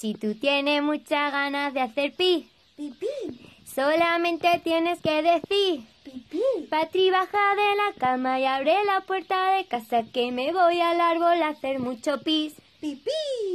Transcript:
Si tú tienes muchas ganas de hacer pi, pipí, solamente tienes que decir, pipí. Patri baja de la cama y abre la puerta de casa que me voy al árbol a hacer mucho pis, pipí.